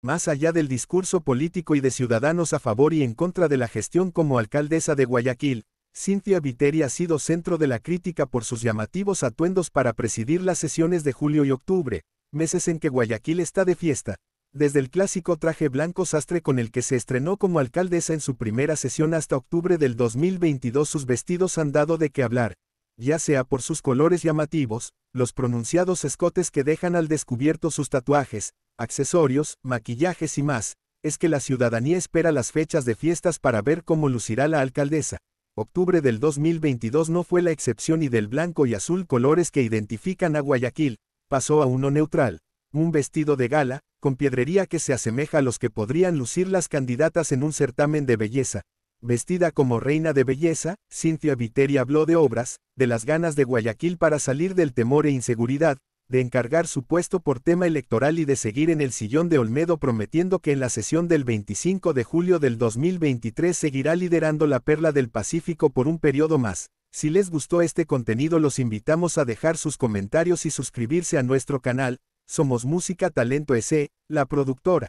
Más allá del discurso político y de ciudadanos a favor y en contra de la gestión como alcaldesa de Guayaquil, Cynthia Viteri ha sido centro de la crítica por sus llamativos atuendos para presidir las sesiones de julio y octubre, meses en que Guayaquil está de fiesta, desde el clásico traje blanco sastre con el que se estrenó como alcaldesa en su primera sesión hasta octubre del 2022 sus vestidos han dado de qué hablar, ya sea por sus colores llamativos, los pronunciados escotes que dejan al descubierto sus tatuajes, accesorios, maquillajes y más, es que la ciudadanía espera las fechas de fiestas para ver cómo lucirá la alcaldesa. Octubre del 2022 no fue la excepción y del blanco y azul colores que identifican a Guayaquil, pasó a uno neutral, un vestido de gala, con piedrería que se asemeja a los que podrían lucir las candidatas en un certamen de belleza. Vestida como reina de belleza, Cynthia Viteri habló de obras, de las ganas de Guayaquil para salir del temor e inseguridad, de encargar su puesto por tema electoral y de seguir en el sillón de Olmedo prometiendo que en la sesión del 25 de julio del 2023 seguirá liderando la perla del Pacífico por un periodo más. Si les gustó este contenido los invitamos a dejar sus comentarios y suscribirse a nuestro canal, Somos Música Talento S, la productora.